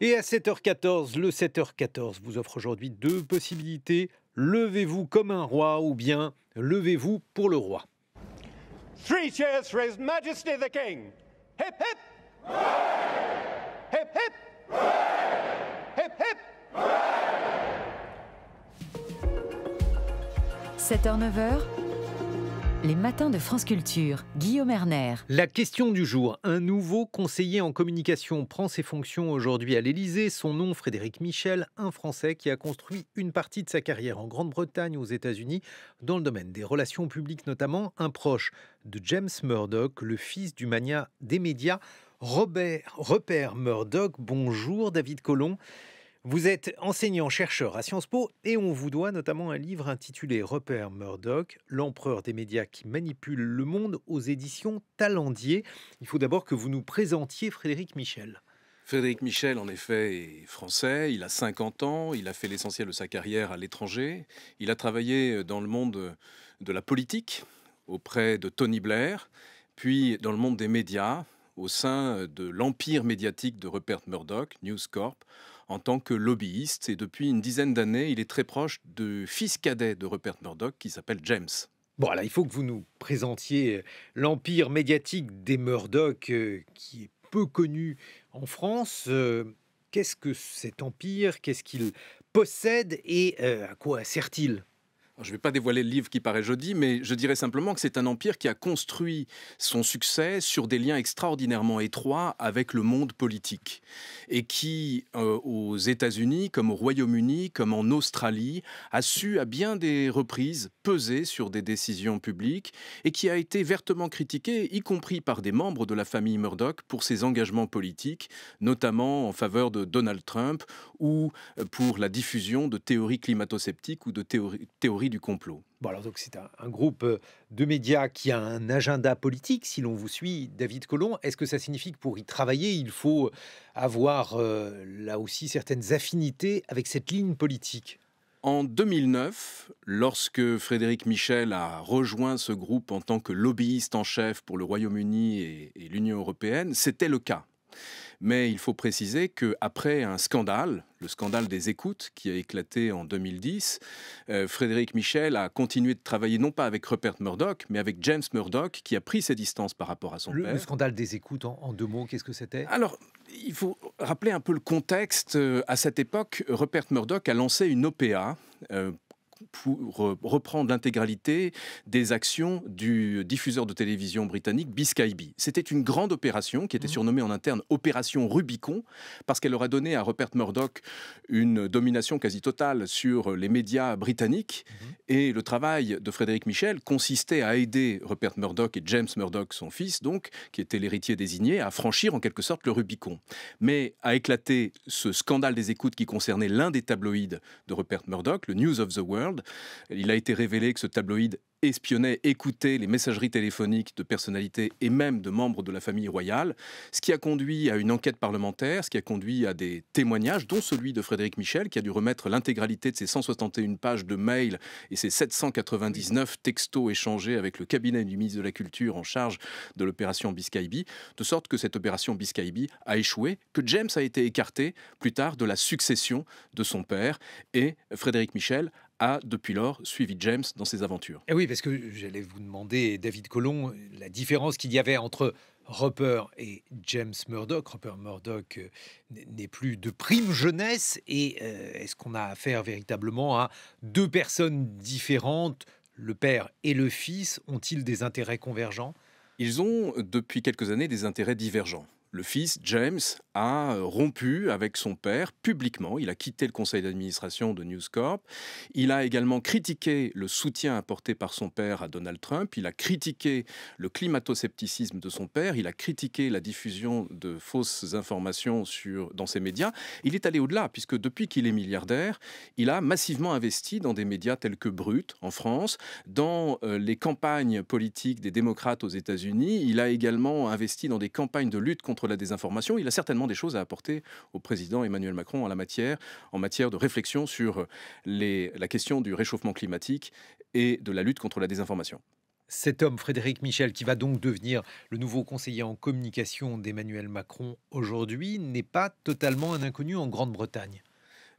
Et à 7h14, le 7h14 vous offre aujourd'hui deux possibilités. Levez-vous comme un roi ou bien levez-vous pour le roi. Three cheers for Majesty the King. Hip hip. hip hip. 7h 9h les matins de France Culture, Guillaume Herner. La question du jour. Un nouveau conseiller en communication prend ses fonctions aujourd'hui à l'Élysée. Son nom, Frédéric Michel, un Français qui a construit une partie de sa carrière en Grande-Bretagne, aux États-Unis, dans le domaine des relations publiques notamment, un proche de James Murdoch, le fils du mania des médias, Robert Repère Murdoch. Bonjour David Colomb. Vous êtes enseignant-chercheur à Sciences Po et on vous doit notamment un livre intitulé Rupert Murdoch, l'empereur des médias qui manipule le monde aux éditions Talendier. Il faut d'abord que vous nous présentiez Frédéric Michel. Frédéric Michel, en effet, est français, il a 50 ans, il a fait l'essentiel de sa carrière à l'étranger, il a travaillé dans le monde de la politique auprès de Tony Blair, puis dans le monde des médias au sein de l'empire médiatique de Rupert Murdoch, News Corp, en tant que lobbyiste. Et depuis une dizaine d'années, il est très proche du fils cadet de Rupert Murdoch qui s'appelle James. Bon, alors il faut que vous nous présentiez euh, l'empire médiatique des Murdoch euh, qui est peu connu en France. Euh, qu'est-ce que cet empire Qu'est-ce qu'il possède et à quoi sert-il je ne vais pas dévoiler le livre qui paraît jeudi, mais je dirais simplement que c'est un empire qui a construit son succès sur des liens extraordinairement étroits avec le monde politique et qui, euh, aux États-Unis, comme au Royaume-Uni, comme en Australie, a su à bien des reprises peser sur des décisions publiques et qui a été vertement critiqué, y compris par des membres de la famille Murdoch, pour ses engagements politiques, notamment en faveur de Donald Trump ou euh, pour la diffusion de théories climato-sceptiques ou de théories du complot. alors donc c'est un, groupe euh, de médias qui a un agenda politique, si l'on vous suit, David Colomb. Est-ce que ça signifie que pour y travailler, il faut avoir euh, là aussi certaines affinités avec cette ligne politique en 2009, lorsque Frédéric Michel a rejoint ce groupe en tant que lobbyiste en chef pour le Royaume-Uni et l'Union européenne, c'était le cas. Mais il faut préciser qu'après un scandale, le scandale des écoutes qui a éclaté en 2010, euh, Frédéric Michel a continué de travailler non pas avec Rupert Murdoch, mais avec James Murdoch, qui a pris ses distances par rapport à son père. Le scandale des écoutes, en, deux mots, qu'est-ce que c'était Alors, il faut rappeler un peu le contexte. Euh, à cette époque, Rupert Murdoch a lancé une OPA. Euh, pour reprendre l'intégralité des actions du diffuseur de télévision britannique BSkyB. C'était une grande opération qui était mmh. surnommée en interne Opération Rubicon parce qu'elle aurait donné à Rupert Murdoch une domination quasi totale sur les médias britanniques mmh. et le travail de Frédéric Michel consistait à aider Rupert Murdoch et James Murdoch, son fils donc, qui était l'héritier désigné, à franchir en quelque sorte le Rubicon. Mais a éclaté ce scandale des écoutes qui concernait l'un des tabloïdes de Rupert Murdoch, le News of the World, il a été révélé que ce tabloïd espionnait, écoutait les messageries téléphoniques de personnalités et même de membres de la famille royale, ce qui a conduit à une enquête parlementaire, ce qui a conduit à des témoignages, dont celui de Frédéric Michel, qui a dû remettre l'intégralité de ses 161 pages de mail et ses 799 textos échangés avec le cabinet du ministre de la Culture en charge de l'opération Biscaybi, de sorte que cette opération Biscaybi a échoué, que James a été écarté plus tard de la succession de son père, et Frédéric Michel a depuis lors suivi James dans ses aventures. Et eh oui, parce que j'allais vous demander, David Colomb, la différence qu'il y avait entre Roper et James Murdoch. Roper Murdoch euh, n'est plus de prime jeunesse et euh, est-ce qu'on a affaire véritablement à deux personnes différentes Le père et le fils ont-ils des intérêts convergents Ils ont depuis quelques années des intérêts divergents le fils, James, a euh, rompu avec son père publiquement. Il a quitté le conseil d'administration de News Corp. Il a également critiqué le soutien apporté par son père à Donald Trump. Il a critiqué le climato-scepticisme de son père. Il a critiqué la diffusion de fausses informations dans ses médias. Il est allé au-delà, puisque depuis qu'il est milliardaire, il a massivement investi dans des médias tels que Brut en France, dans euh, les campagnes politiques des démocrates aux États-Unis. Il a également investi dans des campagnes de lutte contre la désinformation. Il a certainement des choses à apporter au président Emmanuel Macron en la matière, en matière de réflexion sur euh, la question du réchauffement climatique et de la lutte contre la désinformation cet homme, Frédéric Michel, qui va donc devenir le nouveau conseiller en communication d'Emmanuel Macron aujourd'hui, n'est pas totalement un inconnu en Grande-Bretagne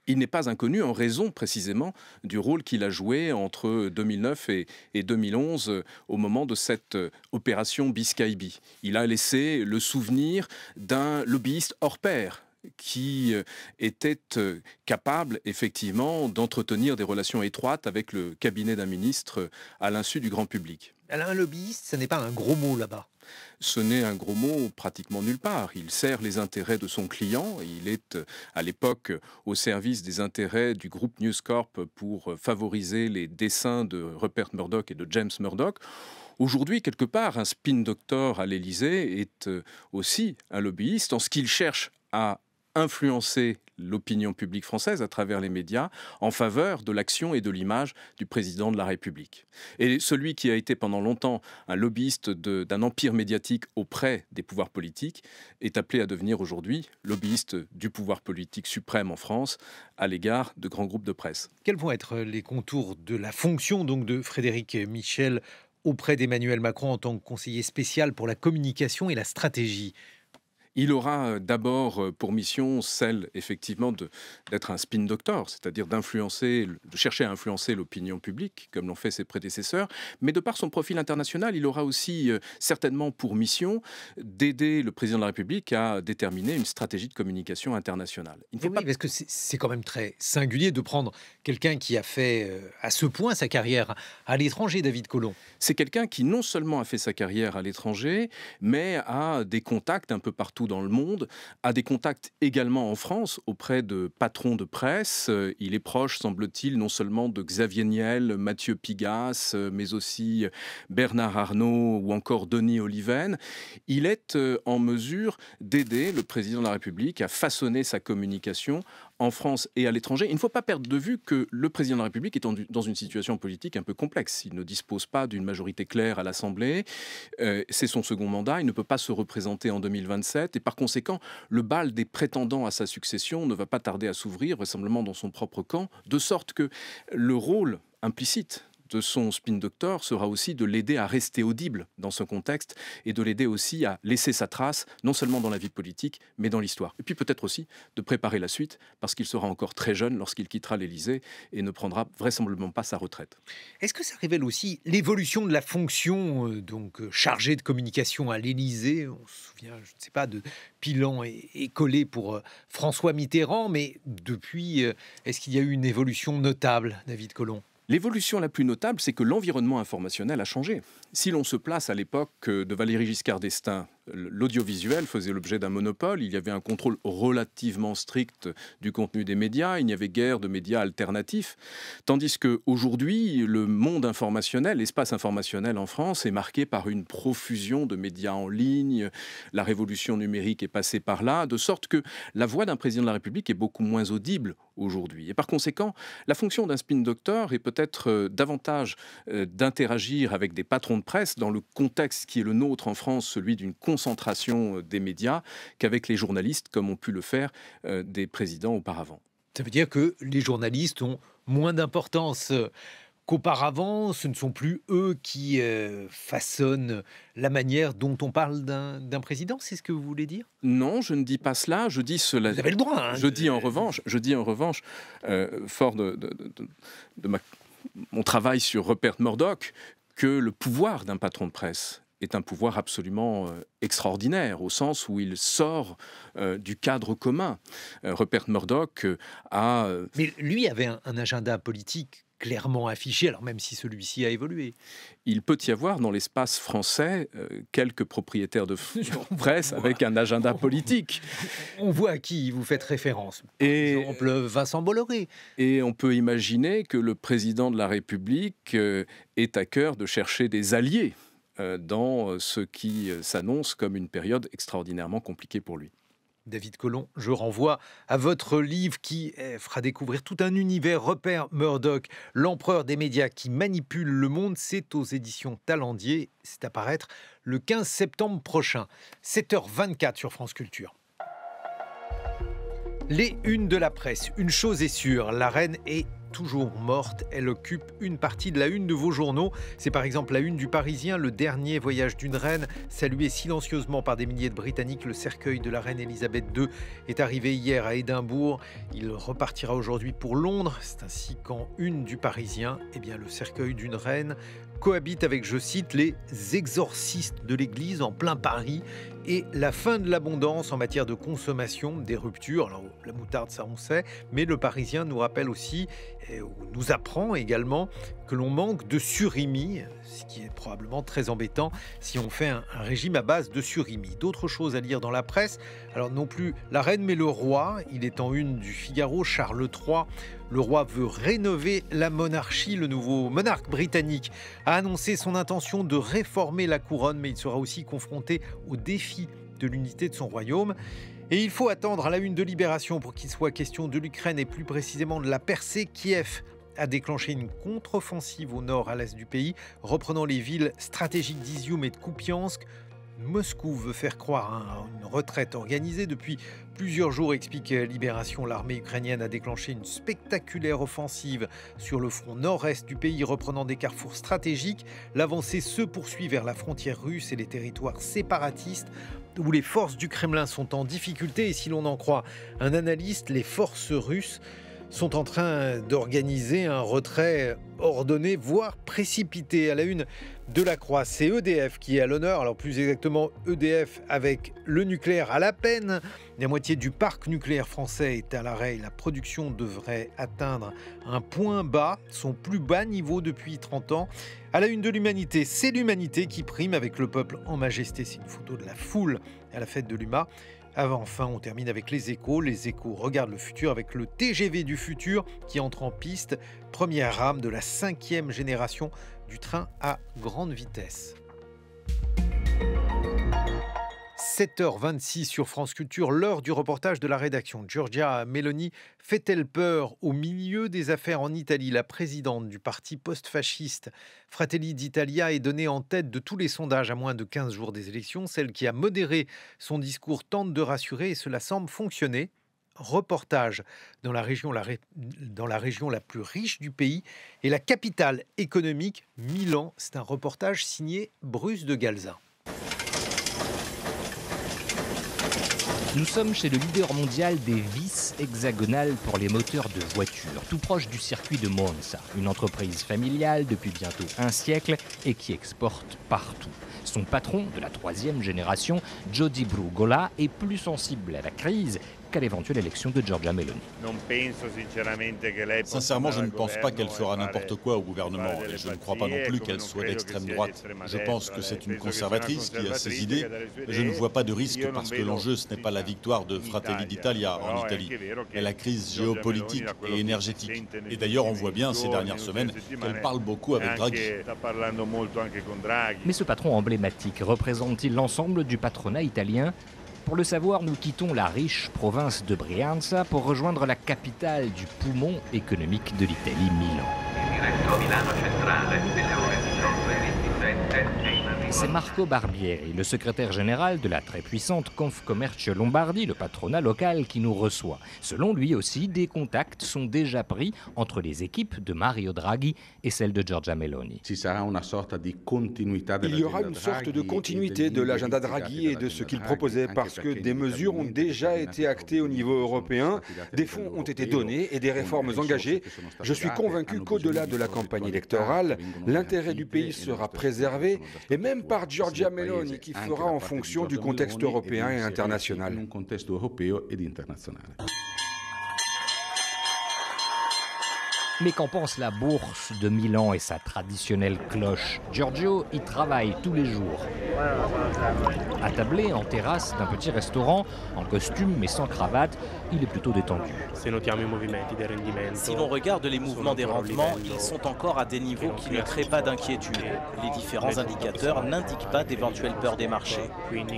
il n'est pas inconnu en raison précisément du rôle qu'il a joué entre 2009 et, 2011 euh, au moment de cette euh, opération Biscaybi. Il a laissé le souvenir d'un lobbyiste hors pair qui euh, était euh, capable effectivement d'entretenir des relations étroites avec le cabinet d'un ministre euh, à l'insu du grand public. Alors un lobbyiste, ce n'est pas un gros mot là-bas. Ce n'est un gros mot pratiquement nulle part. Il sert les intérêts de son client. Il est à l'époque au service des intérêts du groupe News Corp pour favoriser les dessins de Rupert Murdoch et de James Murdoch. Aujourd'hui, quelque part, un spin doctor à l'Élysée est aussi un lobbyiste en ce qu'il cherche à influencer l'opinion publique française à travers les médias en faveur de l'action et de l'image du président de la République. Et celui qui a été pendant longtemps un lobbyiste d'un empire médiatique auprès des pouvoirs politiques est appelé à devenir aujourd'hui lobbyiste du pouvoir politique suprême en France à l'égard de grands groupes de presse. Quels vont être les contours de la fonction donc de Frédéric Michel auprès d'Emmanuel Macron en tant que conseiller spécial pour la communication et la stratégie il aura euh, d'abord euh, pour mission celle, effectivement, d'être un spin doctor, c'est-à-dire d'influencer, de chercher à influencer l'opinion publique, comme l'ont fait ses prédécesseurs. Mais de par son profil international, il aura aussi euh, certainement pour mission d'aider le président de la République à déterminer une stratégie de communication internationale. Il faut pas... parce que c'est quand même très singulier de prendre quelqu'un qui a fait à ce point sa carrière à l'étranger, David Colomb. C'est quelqu'un qui non seulement a fait sa carrière à l'étranger, mais a des contacts un peu partout dans le monde, a des contacts également en France auprès de patrons de presse. Euh, il est proche, semble-t-il, non seulement de Xavier Niel, Mathieu Pigasse, euh, mais aussi euh, Bernard Arnault ou encore Denis Oliven. Il est en mesure d'aider le président de la République à façonner sa communication en France et à l'étranger. Il ne faut pas perdre de vue que le président de la République est dans une situation politique un peu complexe. Il ne dispose pas d'une majorité claire à l'Assemblée. Euh, c'est son second mandat. Il ne peut pas se représenter en 2027. Et par conséquent, le bal des prétendants à sa succession ne va pas tarder à s'ouvrir, vraisemblablement dans son propre camp, de sorte que le rôle implicite de son spin doctor sera aussi de l'aider à rester audible dans ce contexte et de l'aider aussi à laisser sa trace, non seulement dans la vie politique, mais dans l'histoire. Et puis peut-être aussi de préparer la suite, parce qu'il sera encore très jeune lorsqu'il quittera l'Élysée et ne prendra vraisemblablement pas sa retraite. Est-ce que ça révèle aussi l'évolution de la fonction euh, donc euh, chargée de communication à l'Élysée On se souvient, je ne sais pas, de Pilan et, Collé pour euh, François Mitterrand, mais depuis, est-ce qu'il y a eu une évolution notable, David Colomb L'évolution la plus notable, c'est que l'environnement informationnel a changé. Si l'on se place à l'époque euh, de Valéry Giscard d'Estaing l'audiovisuel faisait l'objet d'un monopole, il y avait un contrôle relativement strict du contenu des médias, il n'y avait guère de médias alternatifs, tandis qu'aujourd'hui, le monde informationnel, l'espace informationnel en France est marqué par une profusion de médias en ligne, la révolution numérique est passée par là, de sorte que la voix d'un président de la République est beaucoup moins audible aujourd'hui. Et par conséquent, la fonction d'un spin doctor est peut-être euh, davantage euh, d'interagir avec des patrons de presse dans le contexte qui est le nôtre en France, celui d'une concentration euh, des médias qu'avec les journalistes, comme ont pu le faire euh, des présidents auparavant. Ça veut dire que les journalistes ont moins d'importance qu'auparavant, ce ne sont plus eux qui euh, façonnent la manière dont on parle d'un président, c'est ce que vous voulez dire Non, je ne dis pas cela, je dis cela. Vous avez le droit. Hein, je, dis en revanche, je dis en revanche, fort de, ma, mon travail sur Rupert Murdoch, que le pouvoir d'un patron de presse est un pouvoir absolument euh, extraordinaire, au sens où il sort euh, du cadre commun. Euh, Rupert Murdoch a... Mais lui avait un, agenda politique clairement affiché, alors même si celui-ci a évolué. Il peut y avoir dans l'espace français quelques propriétaires de presse avec un agenda politique. On voit à qui vous faites référence. Et Par exemple, Vincent Bolloré. Et on peut imaginer que le président de la République est à cœur de chercher des alliés euh, dans euh, ce qui euh, s'annonce comme une période extraordinairement compliquée pour lui. David Colomb, je renvoie à votre livre qui eh, fera découvrir tout un univers repère Murdoch, l'empereur des médias qui manipule le monde. C'est aux éditions Talendier. C'est à paraître le 15 septembre prochain, 7h24 sur France Culture. Les unes de la presse. Une chose est sûre, la reine est toujours morte, elle occupe une partie de la une de vos journaux. C'est par exemple la une du Parisien, le dernier voyage d'une reine, salué silencieusement par des milliers de Britanniques. Le cercueil de la reine Elisabeth II est arrivé hier à Édimbourg. Il repartira aujourd'hui pour Londres. C'est ainsi qu'en une du Parisien, eh bien, le cercueil d'une reine cohabite avec, je cite, les exorcistes de l'Église en plein Paris et la fin de l'abondance en matière de consommation, des ruptures. Alors, la moutarde, ça on sait, mais le Parisien nous rappelle aussi nous apprend également que l'on manque de surimi, ce qui est probablement très embêtant si on fait un, régime à base de surimi. D'autres choses à lire dans la presse, alors non plus la reine mais le roi, il est en une du Figaro, Charles III, le roi veut rénover la monarchie, le nouveau monarque britannique a annoncé son intention de réformer la couronne, mais il sera aussi confronté au défi de l'unité de son royaume. Et il faut attendre à la une de Libération pour qu'il soit question de l'Ukraine et plus précisément de la percée Kiev a déclenché une contre-offensive au nord à l'est du pays, reprenant les villes stratégiques d'Izium et de Kupiansk. Moscou veut faire croire à une retraite organisée depuis plusieurs jours, explique euh, Libération. L'armée ukrainienne a déclenché une spectaculaire offensive sur le front nord-est du pays, reprenant des carrefours stratégiques. L'avancée se poursuit vers la frontière russe et les territoires séparatistes où les forces du Kremlin sont en difficulté. Et si l'on en croit un analyste, les forces russes sont en train d'organiser un retrait ordonné, voire précipité à la une de la Croix. C'est EDF qui est à l'honneur, alors plus exactement EDF avec le nucléaire à la peine. La moitié du parc nucléaire français est à l'arrêt. La production devrait atteindre un point bas, son plus bas niveau depuis 30 ans. À la une de l'humanité, c'est l'humanité qui prime avec le peuple en majesté. C'est une photo de la foule à la fête de l'UMA. Avant, enfin, on termine avec les échos. Les échos regardent le futur avec le TGV du futur qui entre en piste, première rame de la cinquième génération du train à grande vitesse. 7h26 sur France Culture, l'heure du reportage de la rédaction. Giorgia Meloni fait-elle peur au milieu des affaires en Italie La présidente du parti post-fasciste Fratelli d'Italia est donnée en tête de tous les sondages à moins de 15 jours des élections. Celle qui a modéré son discours tente de rassurer et cela semble fonctionner reportage dans la, région, la plus riche du pays et la capitale économique, Milan. C'est un reportage signé Bruce de Galza. Nous sommes chez le leader mondial des vis hexagonales pour les moteurs de voitures, tout proche du circuit de Monza, une entreprise familiale depuis bientôt un siècle et qui exporte partout. Son patron de la troisième génération, Jody Brugola, est plus sensible à la crise qu'à l'éventuelle élection de Giorgia Meloni. Sincèrement, je ne pense pas qu'elle fera e n'importe quoi au gouvernement je ne crois pas non plus qu'elle soit d'extrême droite. Je pense que c'est une conservatrice qui a ses idées je ne vois pas de risque parce que l'enjeu ce n'est pas la victoire de Fratelli d'Italia en Italie, mais la crise géopolitique et énergétique. Et d'ailleurs, on voit bien ces dernières semaines qu'elle parle beaucoup avec Draghi. Mais ce patron emblématique représente-t-il l'ensemble du patronat italien pour le savoir, nous quittons la riche province de Brianza pour rejoindre la capitale du poumon économique de l'Italie, Milan c'est Marco Barbieri, le secrétaire général de la très puissante Confcommercio Lombardie, le patronat local qui nous reçoit. Selon lui aussi, des contacts sont déjà pris entre les équipes de Mario Draghi et celles de Giorgia Meloni. Il y aura une sorte de e continuité de l'agenda Draghi et de ce qu'il proposait parce que des mesures ont déjà été actées au niveau européen, des fonds ont été donnés et des e réformes engagées. Je suis convaincu qu'au-delà de la campagne électorale, l'intérêt du pays e sera préservé et même par Giorgia Meloni qui fera en fonction du contexte e européen et e international. Mais qu'en pense la bourse de Milan et sa traditionnelle cloche Giorgio y travaille tous les jours. Attablé en terrasse d'un petit restaurant, en costume mais sans cravate, il est plutôt détendu. Si l'on regarde les mouvements des rendements, ils sont encore à des niveaux qui ne créent pas d'inquiétude. Les différents indicateurs n'indiquent pas d'éventuelles peurs des marchés.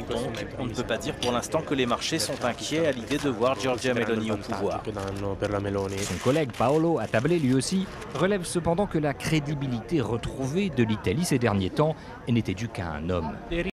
Donc, on ne peut pas dire pour l'instant que les marchés sont inquiets à l'idée de voir Giorgia Meloni au pouvoir. Son collègue Paolo Attablé lui aussi, relève cependant que la crédibilité retrouvée de l'Italie ces derniers temps n'était due qu'à un homme.